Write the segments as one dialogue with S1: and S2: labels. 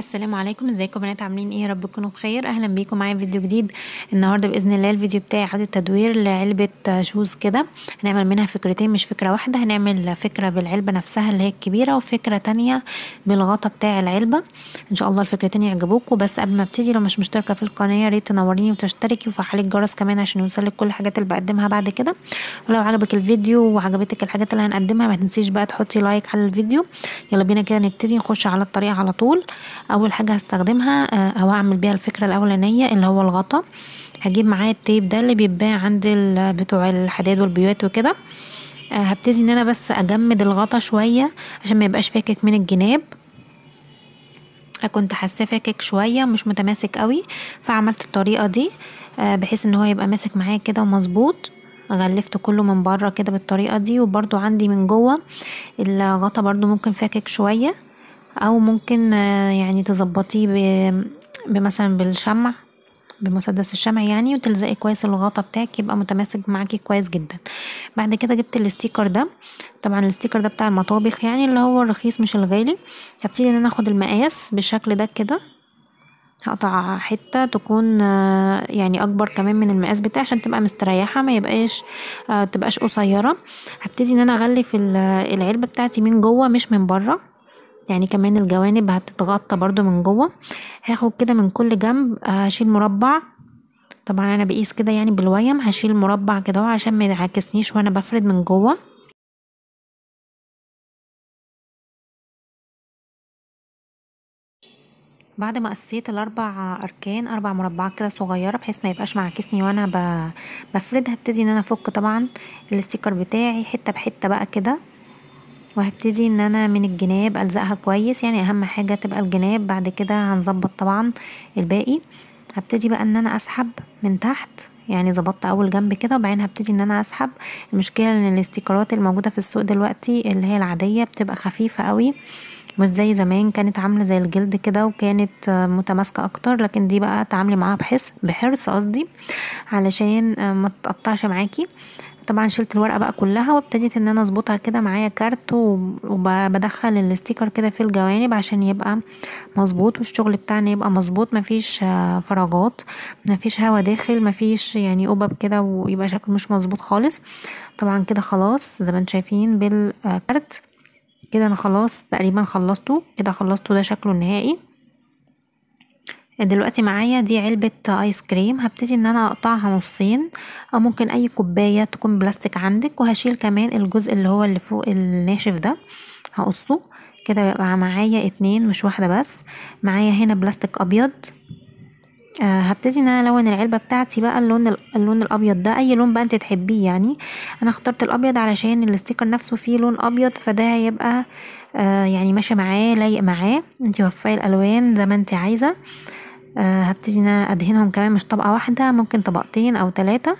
S1: السلام عليكم ازيكم بنات عاملين ايه رب تكونوا بخير اهلا بيكم معايا فيديو جديد النهارده باذن الله الفيديو بتاعي اعاده تدوير لعلبه شوز كده هنعمل منها فكرتين مش فكره واحده هنعمل فكره بالعلبه نفسها اللي هي الكبيره وفكره تانية بالغطا بتاع العلبه ان شاء الله الفكرتين يعجبوكم بس قبل ما ابتدي لو مش مشتركه في القناه يا ريت تنوريني وتشتركي وتفعلي الجرس كمان عشان يوصلك كل الحاجات اللي بقدمها بعد كده ولو عجبك الفيديو وعجبتك الحاجات اللي هنقدمها ما تنسيش بقى تحطي لايك على الفيديو يلا بينا كده نبتدي نخش على الطريقه على طول اول حاجة هستخدمها آه، او هعمل بيها الفكرة الاولانية اللي هو الغطا هجيب معايا التيب ده اللي بيتباع عند آه، بتوع الحداد والبيوت وكده آه، هبتدي ان انا بس اجمد الغطا شوية عشان ما يبقاش فاكك من الجناب كنت حاساه فاكك شويه مش متماسك قوي فعملت الطريقه دي بحيث ان هو يبقى ماسك معايا كده ومظبوط غلفت كله من بره كده بالطريقه دي وبرده عندي من جوه الغطا برده ممكن فاكك شويه او ممكن آه، يعني تظبطيه بمثلا بالشمع بمسدس الشمع يعني وتلزقي كويس الغطا بتاعك يبقى متماسك معاكي كويس جدا بعد كده جبت الاستيكر ده طبعا الاستيكر ده بتاع المطابخ يعني اللي هو الرخيص مش الغالي هبتدي ان انا اخد المقاس بالشكل ده كده هقطع حتة تكون آه، يعني اكبر كمان من المقاس بتاعي عشان تبقى مستريحة ما يبقاش آه، تبقاش قصيرة هبتدي ان انا اغلف العلبة بتاعتي من جوه مش من بره يعني كمان الجوانب هتتغطى برضو من جوه هاخد كده من كل جنب هشيل مربع طبعا انا بقيس كده يعني بالويم هشيل مربع كده عشان ما يعكسنيش وانا بفرد من جوه بعد ما قصيت الاربع اركان اربع مربعات كده صغيره بحيث ما يبقاش معاكسني وانا بفردها هبتدي ان انا افك طبعا الاستيكر بتاعي حته بحته بقى كده وهبتدي ان انا من الجناب الزقها كويس يعني اهم حاجة تبقى الجناب بعد كده هنظبط طبعا الباقي هبتدي بقى ان انا اسحب من تحت يعني ظبطت اول جنب كده وبعدين هبتدي ان انا اسحب المشكله ان الاستيكرات الموجوده في السوق دلوقتي اللي هي العاديه بتبقى خفيفه قوي مش زي زمان كانت عامله زي الجلد كده وكانت متماسكه اكتر لكن دي بقى تعاملي معاها بحرص بحرص قصدي علشان ما تقطعش معاكي طبعا شلت الورقه بقى كلها وابتديت ان انا اظبطها كده معايا كارت وبدخل الاستيكر كده في الجوانب عشان يبقى مظبوط والشغل بتاعنا يبقى مظبوط مفيش آه، فراغات مفيش هوا داخل مفيش يعني قبب كده ويبقى شكله مش مظبوط خالص طبعا كده خلاص زي ما انتم شايفين بالكارت كده انا خلاص تقريبا خلصته كده خلصته ده شكله النهائي دلوقتي معايا دي علبة ايس كريم هبتدي ان انا اقطعها نصين او ممكن اي كوباية تكون بلاستيك عندك وهشيل كمان الجزء اللي هو اللي فوق الناشف ده هقصه كده بيبقى معايا اتنين مش واحدة بس معايا هنا بلاستيك ابيض أه هبتدي ان انا الون العلبه بتاعتي بقى اللون اللون الابيض ده اي لون بقى انت تحبيه يعني انا اخترت الابيض علشان الاستيكر نفسه فيه لون ابيض فده هيبقى آه يعني ماشي معاه لايق معاه انت وفقي الالوان زي ما انت عايزه آه، هبتدي ان انا ادهنهم كمان مش طبقة واحدة ممكن طبقتين او تلاتة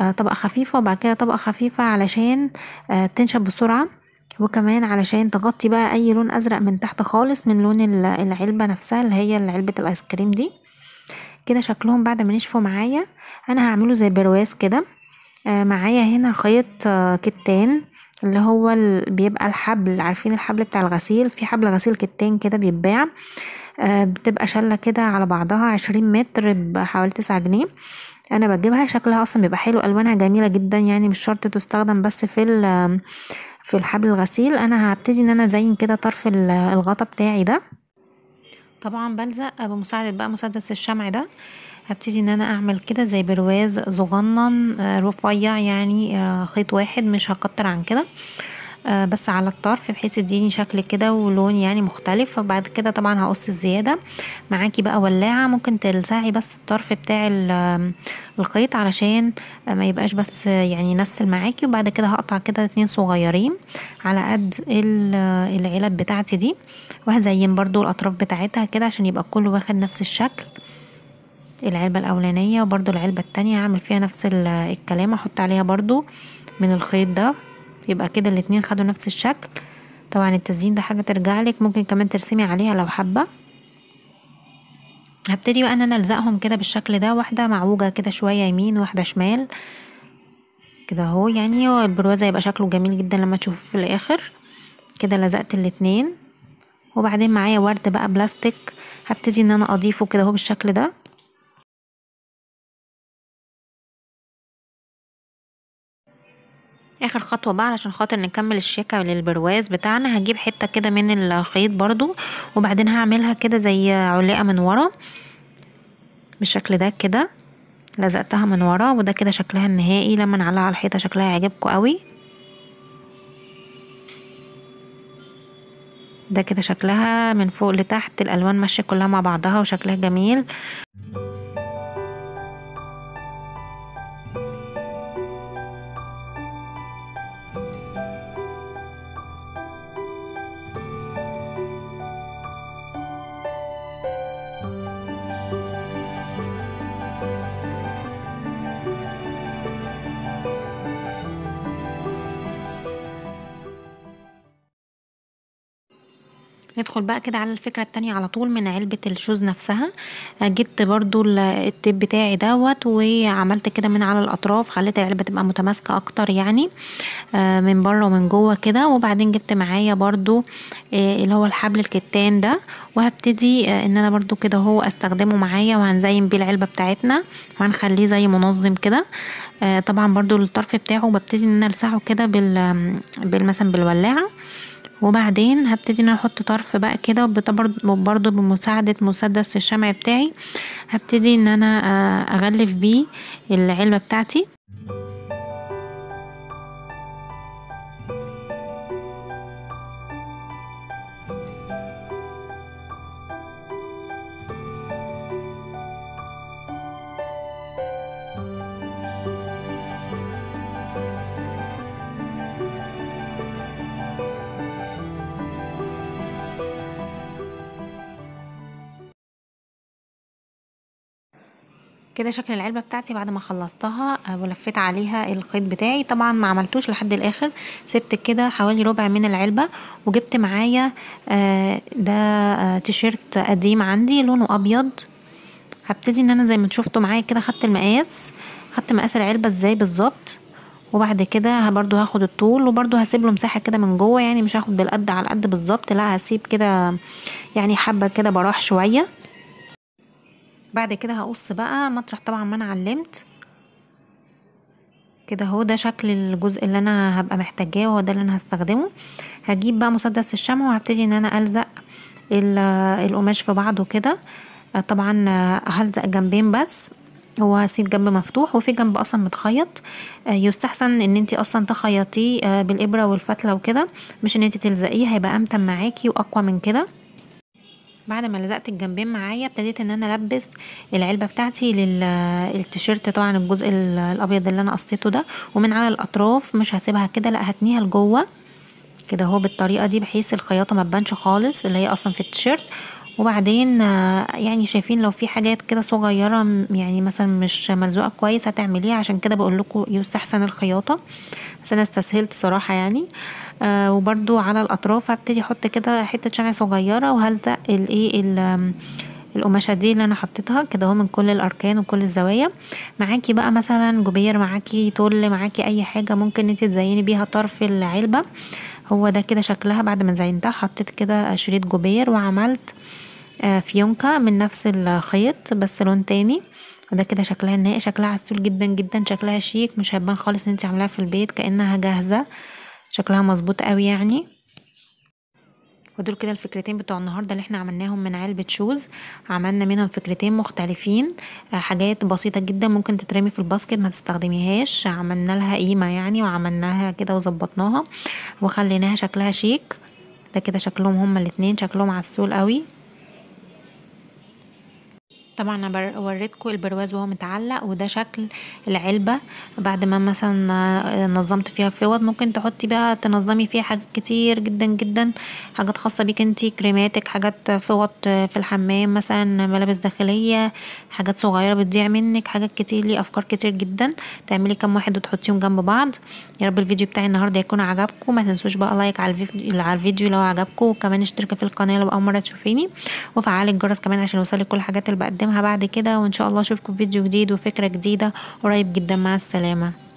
S1: آه، طبقة خفيفة وبعد كده طبقة خفيفة علشان آه، تنشف بسرعة وكمان علشان تغطي بقى اي لون ازرق من تحت خالص من لون العلبة نفسها اللي هي علبة الايس كريم دي كده شكلهم بعد ما نشفوا معايا انا هعمله زي برواز كده معايا هنا خيط كتان اللي هو بيبقى الحبل عارفين الحبل بتاع الغسيل في حبل غسيل كتان كده بيتباع آه، بتبقى شلة كده على بعضها عشرين متر بحوالي تسعة جنيه انا بجيبها شكلها اصلا بيبقى حلو الوانها جميلة جدا يعني مش شرط تستخدم بس في في الحبل الغسيل انا هبتدي ان انا ازين كده طرف الغطا بتاعي ده طبعا بلزق بمساعدة بقى مسدس الشمع ده هبتدي ان انا اعمل كده زي برواز صغنن آه، رفيع يعني آه، خيط واحد مش هكتر عن كده آه، بس على الطرف بحيث يديني شكل كده ولون يعني مختلف وبعد كده طبعا هقص الزيادة معاكي بقى ولاعة ممكن تلسعي بس الطرف بتاع الخيط علشان آه، ما يبقاش بس يعني نسل معاكي وبعد كده هقطع كده اتنين صغيرين على قد آه، العلب بتاعتي دي وهزين برضو الاطراف بتاعتها كده عشان يبقى كله واخد نفس الشكل العلبة الأولانية وبرضو العلبة التانية هعمل فيها نفس الكلام احط عليها برضو من الخيط ده يبقى كده الاتنين خدوا نفس الشكل طبعا التزيين ده حاجة ترجعلك ممكن كمان ترسمي عليها لو حابة هبتدي بقى ان انا الزقهم كده بالشكل ده واحدة معوجة كده شوية يمين واحدة شمال كده اهو يعني البروازة يبقى شكله جميل جدا لما تشوفه في الاخر كده لزقت الاتنين وبعدين معايا ورد بقى بلاستيك هبتدي ان انا اضيفه كده اهو بالشكل ده اخر خطوه بقى علشان خاطر نكمل الشيكه للبرواز بتاعنا هجيب حته كده من الخيط برضو وبعدين هعملها كده زي علقه من ورا بالشكل ده كده لزقتها من ورا وده كده شكلها النهائي لما نعلقها على الحيطه شكلها يعجبكم قوي ده كده شكلها من فوق لتحت الالوان ماشيه كلها مع بعضها وشكلها جميل ندخل بقى كده على الفكرة التانية على طول من علبة الشوز نفسها آه، جبت برضو التيب بتاعي دوت وعملت كده من على الأطراف خليت العلبة تبقى متماسكة أكتر يعني آه، من بره ومن جوه كده وبعدين جبت معايا برضو آه، اللي هو الحبل الكتان ده وهبتدي ان انا برضو كده هو استخدمه معايا وهنزين بيه العلبة بتاعتنا وهنخليه زي منظم كده طبعا برضو الطرف بتاعه ببتدي ان انا السعه كده بال مثلا بالولاعة وبعدين هبتدي ان احط طرف بقى كده برضو بمساعدة مسدس الشمع بتاعي هبتدي ان انا آه، اغلف بيه العلبة بتاعتي كده شكل العلبة بتاعتي بعد ما خلصتها آه، ولفيت عليها الخيط بتاعي طبعا ما عملتوش لحد الاخر سبت كده حوالي ربع من العلبة وجبت معايا آه، ده آه، تيشيرت قديم عندي لونه ابيض هبتدي ان انا زي ما شفتوا معايا كده خدت المقاس خدت مقاس العلبة ازاي بالظبط وبعد كده برضو هاخد الطول وبرضو هسيب له مساحه كده من جوه يعني مش هاخد بالقد على القد بالظبط لا هسيب كده يعني حبه كده براح شويه بعد كده هقص بقى مطرح طبعا ما انا علمت كده اهو ده شكل الجزء اللي انا هبقى محتاجاه وهو ده اللي انا هستخدمه هجيب بقى مسدس الشمع وهبتدي ان انا الزق القماش في بعضه كده آه، طبعا آه، هلزق جنبين بس هو هسيب جنب مفتوح وفي جنب اصلا متخيط آه، يستحسن ان انت اصلا تخيطيه بالابره والفتله وكده مش ان انت تلزقيه هيبقى امتن معاكي واقوى من كده بعد ما لزقت الجنبين معايا ابتديت ان انا البس العلبه بتاعتي للتيشيرت طبعا الجزء الابيض اللي انا قصيته ده ومن على الاطراف مش هسيبها كده لا هتنيها لجوه كده اهو بالطريقه دي بحيث الخياطه ما تبانش خالص اللي هي اصلا في التيشيرت وبعدين يعني شايفين لو في حاجات كده صغيره يعني مثلا مش ملزوقه كويس هتعمليها عشان كده بقول لكم يستحسن الخياطه بس انا استسهلت صراحه يعني آه وبرضو على الاطراف هبتدي احط كده حته شمع صغيره وهلزق الايه القماشه دي اللي انا حطيتها كده اهو من كل الاركان وكل الزوايا معاكي بقى مثلا جبير معاكي تول معاكي اي حاجه ممكن انت تزيني بيها طرف العلبه هو ده كده شكلها بعد ما زينتها حطيت كده شريط جبير وعملت آه، فيونكة من نفس الخيط بس لون تاني وده كده شكلها النهائي شكلها عسول جدا جدا شكلها شيك مش هيبان خالص ان انت عاملاها في البيت كانها جاهزه شكلها مظبوط قوي يعني ودول كده الفكرتين بتوع النهارده اللي احنا عملناهم من علبه شوز عملنا منهم فكرتين مختلفين آه، حاجات بسيطه جدا ممكن تترمي في الباسكت ما تستخدميهاش عملنا لها قيمه يعني وعملناها كده وظبطناها وخليناها شكلها شيك ده كده شكلهم هما الاتنين شكلهم عسول قوي طبعا انا وريتكم البرواز وهو متعلق وده شكل العلبه بعد ما مثلا نظمت فيها فوط ممكن تحطي بقى تنظمي فيها حاجات كتير جدا جدا حاجات خاصه بيك انتي كريماتك حاجات فوط في الحمام مثلا ملابس داخليه حاجات صغيره بتضيع منك حاجات كتير لي افكار كتير جدا تعملي كام واحد وتحطيهم جنب بعض يا رب الفيديو بتاعي النهارده يكون عجبكم ما تنسوش بقى لايك على الفيديو, على الفيديو لو عجبكم وكمان اشتركوا في القناه لو اول مره تشوفيني وفعلي الجرس كمان عشان يوصلك كل الحاجات اللي بقدمها هتعلمها بعد كده وإن شاء الله أشوفكم في فيديو جديد وفكرة جديدة قريب جدا مع السلامة